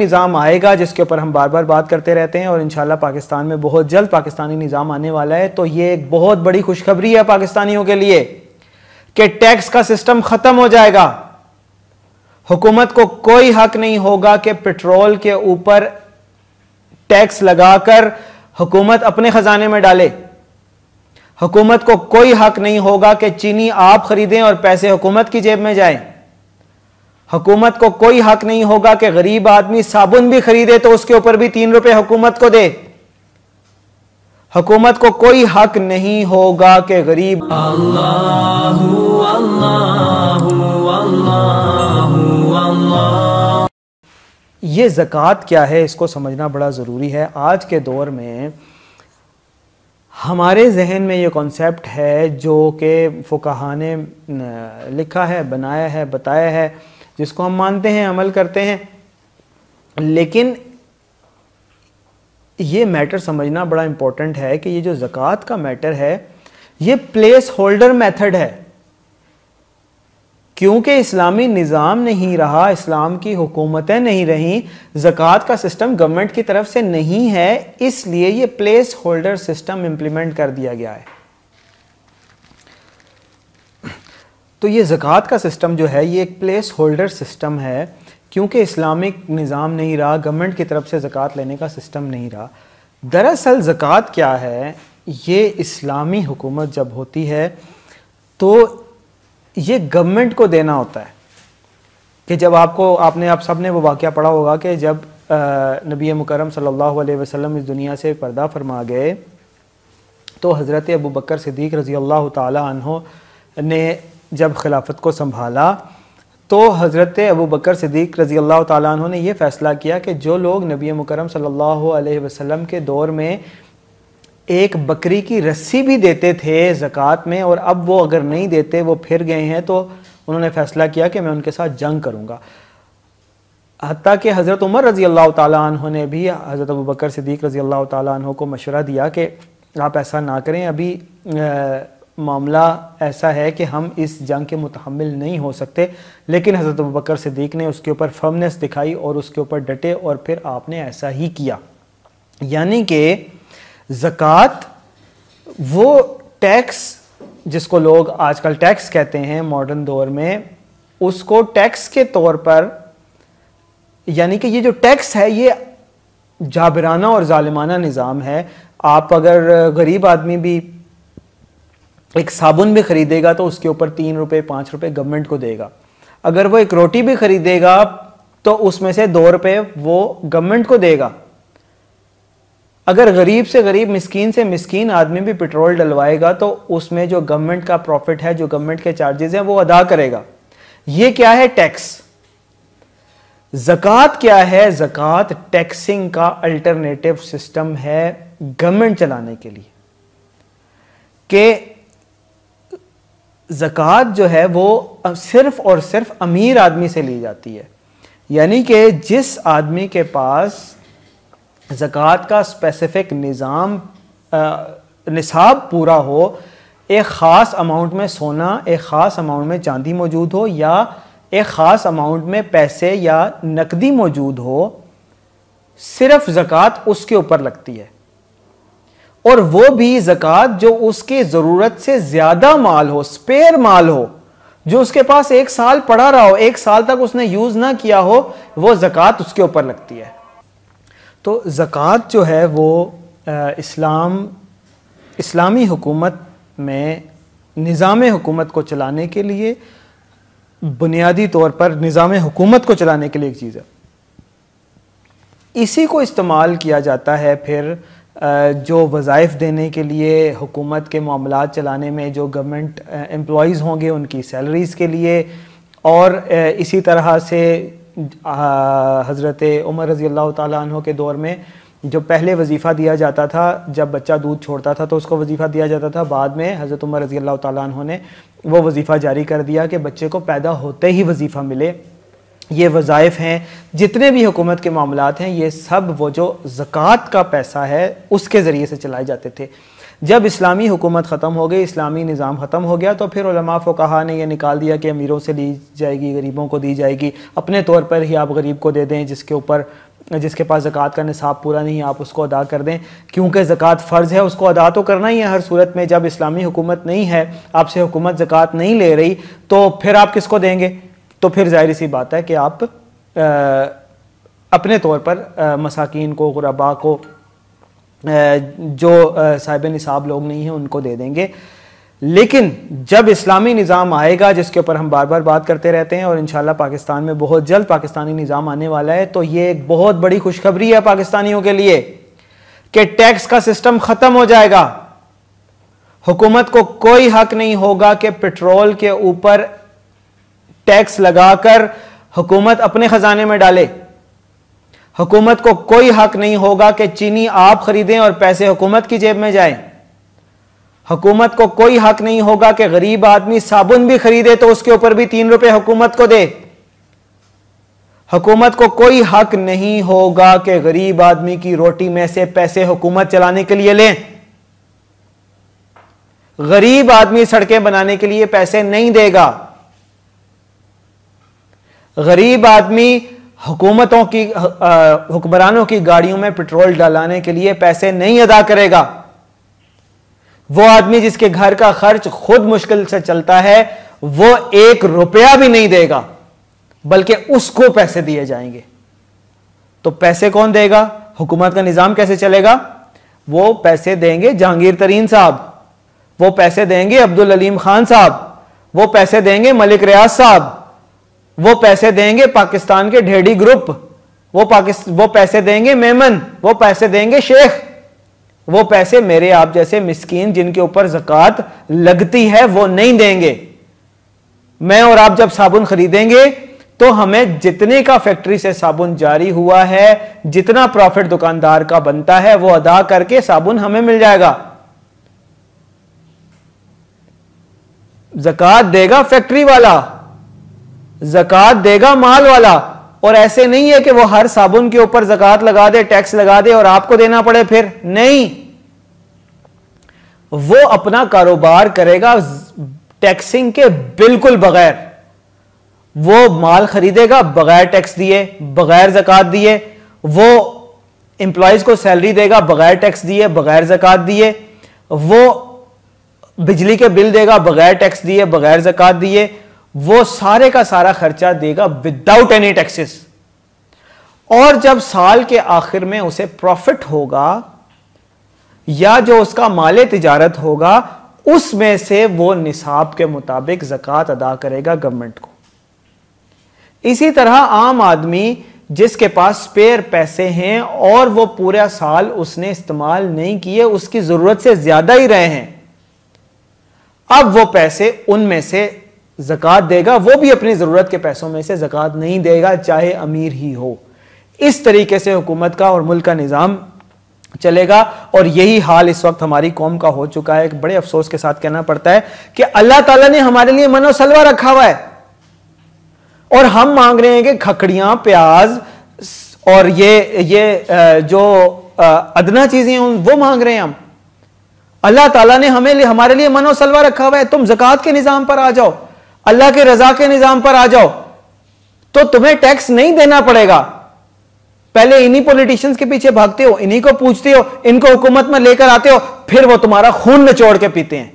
निज़ाम आएगा जिसके ऊपर हम बार बार बात करते रहते हैं और इंशाल्लाह पाकिस्तान में बहुत जल्द पाकिस्तानी निज़ाम आने वाला है तो ये एक बहुत बड़ी खुशखबरी है पाकिस्तानियों के लिए कि टैक्स का सिस्टम ख़त्म हो जाएगा हुकूमत को कोई हक नहीं होगा कि पेट्रोल के ऊपर टैक्स लगाकर हुकूमत अपने ख़जाने में डाले हुकूमत को कोई हक नहीं होगा कि चीनी आप खरीदें और पैसे हुकूमत की जेब में जाएं हुकूमत को कोई हक नहीं होगा कि गरीब आदमी साबुन भी खरीदे तो उसके ऊपर भी तीन रुपए हुकूमत को दे हुकूमत को कोई हक नहीं होगा कि गरीब ये जक़ात क्या है इसको समझना बड़ा ज़रूरी है आज के दौर में हमारे जहन में ये कॉन्सेप्ट है जो कि फ़ुकाहा ने लिखा है बनाया है बताया है जिसको हम मानते हैं अमल करते हैं लेकिन ये मैटर समझना बड़ा इंपॉर्टेंट है कि ये जो ज़क़़त का मैटर है ये प्लेस होल्डर मैथड है क्योंकि इस्लामी निज़ाम नहीं रहा इस्लाम की हुकूमतें नहीं रहीं जक़ात का सिस्टम गवर्नमेंट की तरफ से नहीं है इसलिए ये प्लेस होल्डर सिस्टम इम्प्लीमेंट कर दिया गया है तो ये ज़क़़त का सिस्टम जो है ये एक प्लेस होल्डर सिस्टम है क्योंकि इस्लामिक निज़ाम नहीं रहा गवर्नमेंट की तरफ से ज़क़़त लेने का सिस्टम नहीं रहा दरअसल ज़क़़त क्या है ये इस्लामी हुकूमत जब होती है तो ये गवर्नमेंट को देना होता है कि जब आपको आपने आप सब ने वो वाक़ पढ़ा होगा कि जब नबी मुकरम सल्लल्लाहु अलैहि वसल्लम इस दुनिया से पर्दा फरमा गए तो हज़रत अबू बकर सिद्दीक रज़ी अल्लाह तहों ने जब खिलाफत को संभाला तो हज़रत अबू बकर सिद्दीक रज़ी अल्लाह तु ने यह फ़ैसला किया कि जो लोग नबी मुकरम सल्लल्लाहु अलैहि वसल्लम के दौर में एक बकरी की रस्सी भी देते थे ज़क़़त में और अब वो अगर नहीं देते वो फिर गए हैं तो उन्होंने फ़ैसला किया कि मैं उनके साथ जंग करूँगा हती कि हज़रत उमर रज़ी अल्लाह तु ने भी हज़रत अबू बकर सिद्दीक रज़ी अल्लाह तु को मशवरा दिया कि आप ऐसा ना करें अभी आ, मामला ऐसा है कि हम इस जंग के मुतहमल नहीं हो सकते लेकिन हज़रत बकर सदीक ने उसके ऊपर फर्मनेस दिखाई और उसके ऊपर डटे और फिर आपने ऐसा ही किया यानी कि ज़क़़त वो टैक्स जिसको लोग आजकल टैक्स कहते हैं मॉडर्न दौर में उसको टैक्स के तौर पर यानी कि ये जो टैक्स है ये जाबराना और ालिमाना निज़ाम है आप अगर गरीब आदमी भी एक साबुन भी खरीदेगा तो उसके ऊपर तीन रुपये पाँच रुपये गवर्नमेंट को देगा अगर वो एक रोटी भी खरीदेगा तो उसमें से दो रुपये वो गवर्नमेंट को देगा अगर गरीब से गरीब मिस्कीन से मिस्कीन आदमी भी पेट्रोल डलवाएगा तो उसमें जो गवर्नमेंट का प्रॉफिट है जो गवर्नमेंट के चार्जेस हैं वो अदा करेगा ये क्या है टैक्स जकत क्या है जकत टैक्सिंग का अल्टरनेटिव सिस्टम है गवर्नमेंट चलाने के लिए के ज़क़़त जो है वो सिर्फ़ और सिर्फ अमीर आदमी से ली जाती है यानी कि जिस आदमी के पास ज़क़़त का स्पेसिफिक निज़ाम निसाब पूरा हो एक ख़ास अमाउंट में सोना एक ख़ास अमाउंट में चांदी मौजूद हो या एक ख़ास अमाउंट में पैसे या नकदी मौजूद हो सिर्फ ज़क़़त उसके ऊपर लगती है और वो भी जक़ात जो उसके ज़रूरत से ज़्यादा माल हो स्पेयर माल हो जो उसके पास एक साल पड़ा रहा हो एक साल तक उसने यूज़ ना किया हो वो जक़ात उसके ऊपर लगती है तो जक़ात जो है वो इस्लाम इस्लामी हुकूमत में निज़ाम हुकूमत को चलाने के लिए बुनियादी तौर पर निज़ाम हुकूमत को चलाने के लिए एक चीज़ है इसी को इस्तेमाल किया जाता है फिर जो वज़ाइफ देने के लिए हुकूमत के मामला चलाने में जो गवर्नमेंट एम्प्लॉज़ होंगे उनकी सैलरीज़ के लिए और इसी तरह से हज़रत उमर रज़ी अल्लाह तह के दौर में जो पहले वजीफ़ा दिया जाता था जब बच्चा दूध छोड़ता था तो उसको वजीफ़ा दिया जाता था बाद में हज़रत उमर रज़ी अल्लाह तह ने वो वजीफ़ा जारी कर दिया कि बच्चे को पैदा होते ही वजीफ़ा मिले ये वज़ाइफ हैं जितने भी हुकूमत के मामला हैं ये सब वो जो ज़क़़त का पैसा है उसके ज़रिए से चलाए जाते थे जब इस्लामी हुकूमत ख़त्म हो गई इस्लामी निज़ाम ख़त्म हो गया तो फिर फ़ुकहा ने यह निकाल दिया कि अमीरों से ली जाएगी गरीबों को दी जाएगी अपने तौर पर ही आप गरीब को दे दें जिसके ऊपर जिसके पास ज़क़़त का निसाब पूरा नहीं आप उसको अदा कर दें क्योंकि ज़क़़त फ़र्ज़ है उसको अदा तो करना ही है हर सूरत में जब इस्लामी हुकूमत नहीं है आपसे हुकूमत ज़क़़त नहीं ले रही तो फिर आप किसको देंगे तो फिर जाहिर सी बात है कि आप आ, अपने तौर पर आ, मसाकिन को गुरबा को जो साहिब निसाब लोग नहीं हैं उनको दे देंगे लेकिन जब इस्लामी निज़ाम आएगा जिसके ऊपर हम बार बार बात करते रहते हैं और इन पाकिस्तान में बहुत जल्द पाकिस्तानी निज़ाम आने वाला है तो ये एक बहुत बड़ी खुशखबरी है पाकिस्तानियों के लिए कि टैक्स का सिस्टम ख़त्म हो जाएगा हुकूमत को कोई हक नहीं होगा कि पेट्रोल के ऊपर टैक्स लगाकर हुकूमत अपने खजाने में डाले हुकूमत को कोई हक नहीं होगा कि चीनी आप खरीदें और पैसे हुकूमत की जेब में जाएं। हुकूमत को कोई हक नहीं होगा कि गरीब आदमी साबुन भी खरीदे तो उसके ऊपर भी तीन रुपए हुकूमत को दे हुकूमत को कोई हक नहीं होगा कि गरीब आदमी की रोटी में से पैसे हुकूमत चलाने के लिए लें गरीब आदमी सड़कें बनाने के लिए पैसे नहीं देगा गरीब आदमी हुकूमतों की हुक्मरानों की गाड़ियों में पेट्रोल डलाने के लिए पैसे नहीं अदा करेगा वो आदमी जिसके घर का खर्च खुद मुश्किल से चलता है वो एक रुपया भी नहीं देगा बल्कि उसको पैसे दिए जाएंगे तो पैसे कौन देगा हुकूमत का निज़ाम कैसे चलेगा वो पैसे देंगे जहांगीर तरीन साहब वो पैसे देंगे अब्दुल अलीम खान साहब वो पैसे देंगे मलिक रियाज साहब वो पैसे देंगे पाकिस्तान के ढेडी ग्रुप वो पाकिस्तान वो पैसे देंगे मेमन वो पैसे देंगे शेख वो पैसे मेरे आप जैसे मिस्कीन जिनके ऊपर जक़ात लगती है वो नहीं देंगे मैं और आप जब साबुन खरीदेंगे तो हमें जितने का फैक्ट्री से साबुन जारी हुआ है जितना प्रॉफिट दुकानदार का बनता है वो अदा करके साबुन हमें मिल जाएगा जक़ात देगा फैक्ट्री वाला जकत देगा माल वाला और ऐसे नहीं है कि वो हर साबुन के ऊपर जकत लगा दे टैक्स लगा दे और आपको देना पड़े फिर नहीं वो अपना कारोबार करेगा टैक्सिंग के बिल्कुल बगैर वो माल खरीदेगा बगैर टैक्स दिए बगैर जकत दिए वो एम्प्लॉयज को सैलरी देगा बगैर टैक्स दिए बगैर जकत दिए वो बिजली के बिल देगा बगैर टैक्स दिए बगैर जक़ात दिए वो सारे का सारा खर्चा देगा विदाउट एनी टैक्सेस और जब साल के आखिर में उसे प्रॉफिट होगा या जो उसका माले तिजारत होगा उसमें से वो निसाब के मुताबिक जक़ात अदा करेगा गवर्नमेंट को इसी तरह आम आदमी जिसके पास स्पेयर पैसे हैं और वो पूरा साल उसने इस्तेमाल नहीं किए उसकी ज़रूरत से ज़्यादा ही रहे हैं अब वो पैसे उनमें से जकवात देगा वो भी अपनी ज़रूरत के पैसों में से ज़क़़त नहीं देगा चाहे अमीर ही हो इस तरीके से हुकूमत का और मुल्क का निज़ाम चलेगा और यही हाल इस वक्त हमारी कौम का हो चुका है बड़े अफसोस के साथ कहना पड़ता है कि अल्लाह ताला ने हमारे लिए मनोसलवा रखा हुआ है और हम मांग रहे हैं कि खकड़ियां प्याज और ये ये जो अदना चीजें वो मांग रहे हैं हम अल्लाह ताला ने हमें हमारे लिए मनोसलवा रखा हुआ है तुम जक़ात के निज़ाम पर आ जाओ अल्लाह के रजा के निजाम पर आ जाओ तो तुम्हें टैक्स नहीं देना पड़ेगा पहले इन्हीं पॉलिटिशियंस के पीछे भागते हो इन्हीं को पूछते हो इनको हुकूमत में लेकर आते हो फिर वो तुम्हारा खून निचोड़ के पीते हैं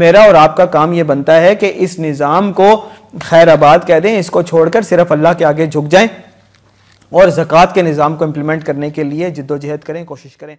मेरा और आपका काम यह बनता है कि इस निज़ाम को खैराबाद कह दें इसको छोड़कर सिर्फ अल्लाह के आगे झुक जाएं और जक़ात के निज़ाम को इंप्लीमेंट करने के लिए जिद्दोजहद करें कोशिश करें